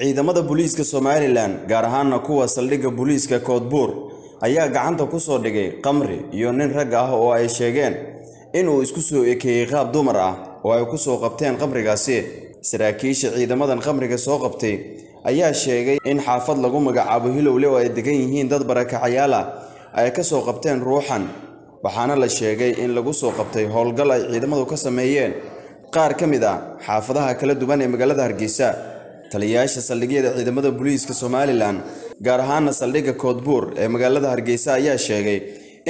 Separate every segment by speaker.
Speaker 1: ciidamada booliiska somalilan gaar ahaana kuwa saldhigga booliiska koodbuur ayaa gacanta ku soo dhigay kamri iyo nin rag ah oo ay sheegeen inuu isku soo ekeeyey qaab dumar ah oo ay ku soo qabteen kamrigaasi saraakiisha ciidamadan kamriga soo qabtay ayaa sheegay in xaafad lagu magacaabo hilowle oo ay degan yihiin dad barakacayaal ah ay ka soo qabteen ruuxan waxaana la sheegay in lagu soo qabtay howlgal ay ciidamadu ka sameeyeen qaar ka mid ah xaafadaha kala duwan ee magaalada hargeysa taliyayaasha saldhigyada ciidamada buliiska somalilan gaar ahaana saldhigga koodbuur ee magaalada hargeysa ayaa sheegay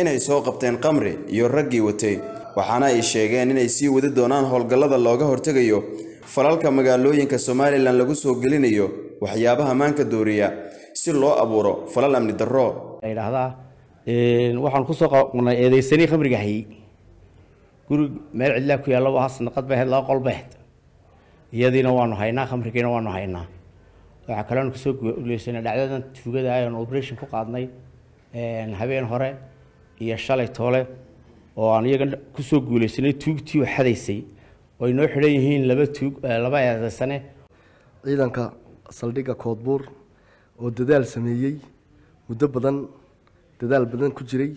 Speaker 1: inay soo qabteen qamri iyo raggii watay waxaana ay sheegeen inay sii wadi doonaan howlgallada looga hortegayo falalka magaalooyinka somalilan lagu soo gelinayo waxyaabaha maanka dooriya si loo abuuro falal amni darro
Speaker 2: waxaan kusoo qnay eedaysanii khamriga hayey guri meel cidlaa ku yaalla hasnaqad baheed laba qolbaheed iyadiina waanu haynaa khamrigiina waanu haynaa waxaa kaloon kusoo guuleysanay dhacdadan tuugada ah operation ku qaadnay habeen hore iyo shalay toole oo aan iyaga kusoo guuleysanay tuugtii xadaysay oo noo xidhan yihiin laba tuug laba eedaysane ciidanka
Speaker 3: saldhigga koodbuur oo dadaal sameeyey muddo badan dadaal badan ku jiray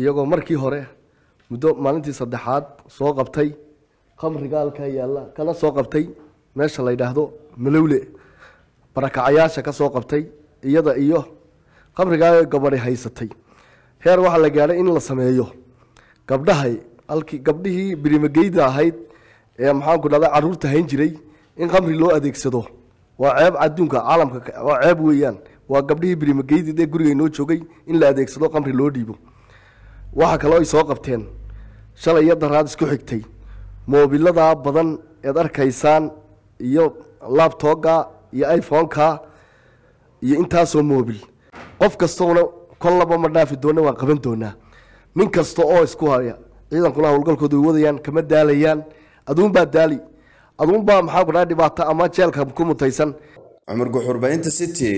Speaker 3: iyagoo markii hore muddo maalintii saddexaad soo qabtay khamriga halkaa yaalla kana soo qabtay meesha la yidhaahdo malowle barakacayaasha ka soo qabtay iyada iyo khamrigaa gabadhi haysatay heer waxaa la gaadhay in la sameeyo gabdhahay halkii gabdhihii birimageyda ahayd ee maxaanku dhahda caruurta hayn jiray in khamri loo adeegsado waa ceeb adduunka caalamka waa ceeb weeyaan waa gabdhihii birimageydi dee guriga inoo joogay in la adeegsado khamri loo dhiibo waxaa kaloo ay soo qabteen shalay iyo daraad isku xigtay moobiladaa badan eed arkaysaan iyo labtooga iyo iphoneka iyo intaasoo moobil qof kastoona kollaba ma dhaafi doona waan qaban doonaa nin kasta oo isku haya ciidankuna howlgalkooda way wadayaan kama daalayaan aduunbaa daali aduunbaa maxaa kudhaa dhibaato ama jeelka ku mutaysan
Speaker 1: cumar guxurbaainta city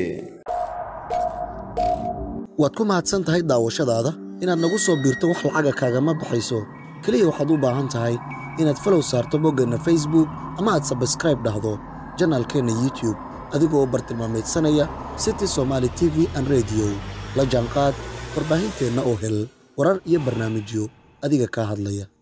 Speaker 3: waad ku mahadsan tahay
Speaker 4: daawashadaada inaad nagu soo biirto wax lacaga kaagama baxayso keliya waxaad u baahan tahay inaad falow saarto boggeenna facebook ama aad sabskribe dhahdo janaalkeenna youtube adigoo bartilmaamaydsanaya city somaali t v an rediyo la jaanqaad warbaahinteenna oo hel warar iyo barnaamijyo adiga kaa hadlaya